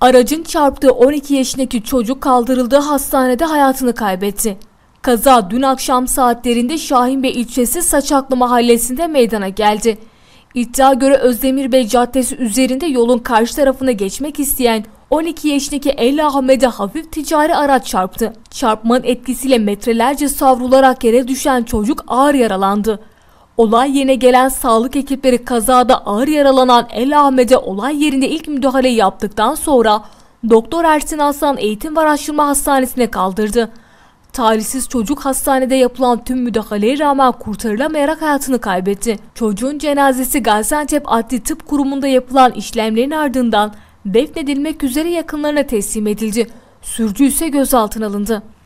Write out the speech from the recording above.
Aracın çarptığı 12 yaşındaki çocuk kaldırıldığı hastanede hayatını kaybetti. Kaza dün akşam saatlerinde Şahinbey ilçesi Saçaklı mahallesinde meydana geldi. İddia göre Özdemir Bey Caddesi üzerinde yolun karşı tarafına geçmek isteyen 12 yaşındaki Ela Ahmet'e hafif ticari araç çarptı. Çarpmanın etkisiyle metrelerce savrularak yere düşen çocuk ağır yaralandı. Olay yerine gelen sağlık ekipleri kazada ağır yaralanan El Ahmet'e olay yerinde ilk müdahaleyi yaptıktan sonra Doktor Ersin Aslan Eğitim ve Araştırma Hastanesi'ne kaldırdı. Talihsiz çocuk hastanede yapılan tüm müdahaleye rağmen kurtarılamayarak hayatını kaybetti. Çocuğun cenazesi Gaziantep Adli Tıp Kurumu'nda yapılan işlemlerin ardından defnedilmek üzere yakınlarına teslim edildi. Sürücü ise gözaltına alındı.